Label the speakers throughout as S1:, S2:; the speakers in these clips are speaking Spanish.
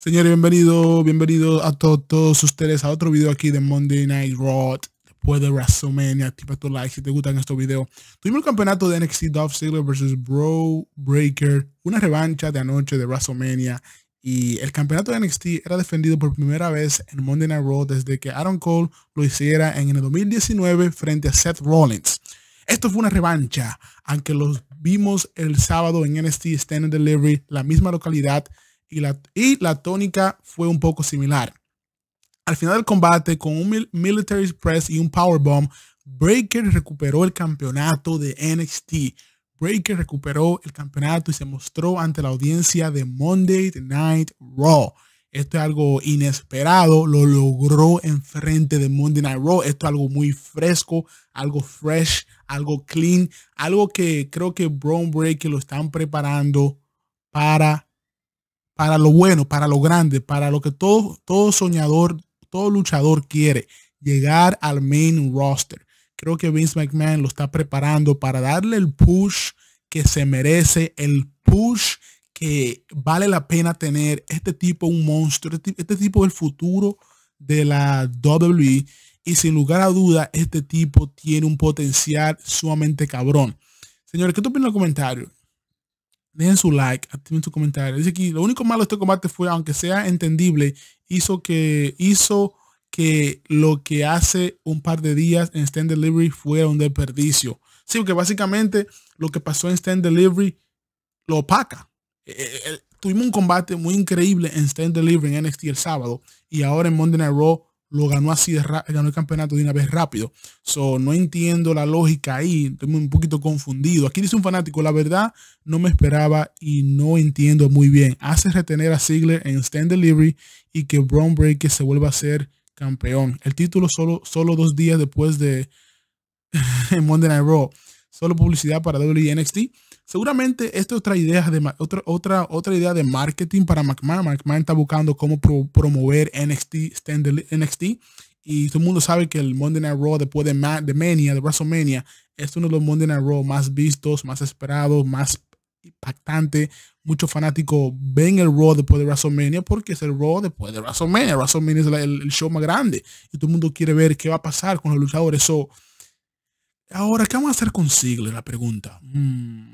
S1: Señores, bienvenidos, bienvenidos a todos ustedes a otro video aquí de Monday Night Raw. Después de WrestleMania, activa tu like si te gustan estos videos. Tuvimos el campeonato de NXT Dolph Ziggler versus Bro Breaker, una revancha de anoche de WrestleMania. Y el campeonato de NXT era defendido por primera vez en Monday Night Raw desde que Aaron Cole lo hiciera en el 2019 frente a Seth Rollins. Esto fue una revancha, aunque los vimos el sábado en NXT Stand and Delivery, la misma localidad y la, y la tónica fue un poco similar. Al final del combate, con un military press y un powerbomb, Breaker recuperó el campeonato de NXT. Breaker recuperó el campeonato y se mostró ante la audiencia de Monday Night Raw. Esto es algo inesperado, lo logró enfrente de Monday Night Raw. Esto es algo muy fresco, algo fresh, algo clean, algo que creo que Braun Breaker lo están preparando para para lo bueno, para lo grande, para lo que todo, todo soñador, todo luchador quiere, llegar al main roster. Creo que Vince McMahon lo está preparando para darle el push que se merece, el push que vale la pena tener. Este tipo un monstruo, este, este tipo el futuro de la WWE. Y sin lugar a duda, este tipo tiene un potencial sumamente cabrón. Señores, ¿qué opinan opinas en los comentarios? dejen su like, activen su comentario. Dice aquí, lo único malo de este combate fue, aunque sea entendible, hizo que, hizo que lo que hace un par de días en Stand Delivery fuera un desperdicio. Sí, porque básicamente lo que pasó en Stand Delivery lo opaca. E, e, tuvimos un combate muy increíble en Stand Delivery en NXT el sábado y ahora en Monday Night Raw lo ganó así de ganó el campeonato de una vez rápido. So, no entiendo la lógica ahí, estoy un poquito confundido. Aquí dice un fanático, la verdad no me esperaba y no entiendo muy bien. Hace retener a Ziggler en Stand Delivery y que Brown Breaker se vuelva a ser campeón. El título solo, solo dos días después de Monday Night Raw. Solo publicidad para WNXT Seguramente esta es otra idea de, otra, otra, otra idea de marketing para McMahon. McMahon está buscando cómo promover NXT, NXT. Y todo el mundo sabe que el Monday Night Raw después de, Mania, de WrestleMania, es uno de los Monday Night Raw más vistos, más esperados, más impactante. Muchos fanáticos ven el Raw después de WrestleMania porque es el Raw después de WrestleMania. WrestleMania es el, show más grande y todo el mundo quiere ver qué va a pasar con los luchadores. So, ahora, ¿qué vamos a hacer con Sigler La pregunta. Mm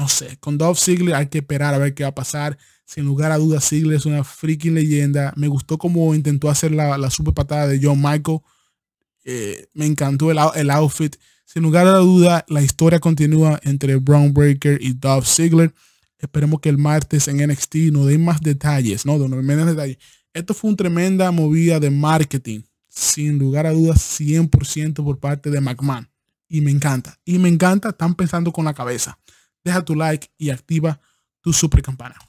S1: no sé, con Dolph Ziggler hay que esperar a ver qué va a pasar. Sin lugar a dudas, Ziggler es una freaking leyenda. Me gustó cómo intentó hacer la, super patada de John Michael. Eh, me encantó el, outfit. Sin lugar a duda, la historia continúa entre Brown Breaker y Dolph Sigler. Esperemos que el martes en NXT nos den más detalles, ¿no? De menos detalles. Esto fue una tremenda movida de marketing. Sin lugar a dudas, 100% por parte de McMahon. Y me encanta. Y me encanta, están pensando con la cabeza deja tu like y activa tu super campana.